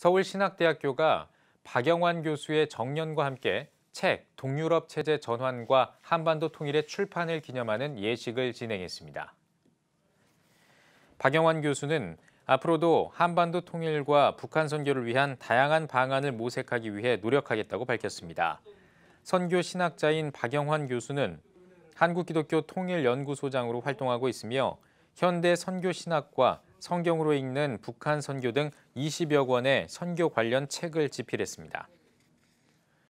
서울신학대학교가 박영환 교수의 정년과 함께 책 동유럽 체제 전환과 한반도 통일의 출판을 기념하는 예식을 진행했습니다. 박영환 교수는 앞으로도 한반도 통일과 북한 선교를 위한 다양한 방안을 모색하기 위해 노력하겠다고 밝혔습니다. 선교 신학자인 박영환 교수는 한국기독교 통일연구소장으로 활동하고 있으며 현대 선교 신학과 성경으로 읽는 북한 선교 등 20여 권의 선교 관련 책을 집필했습니다.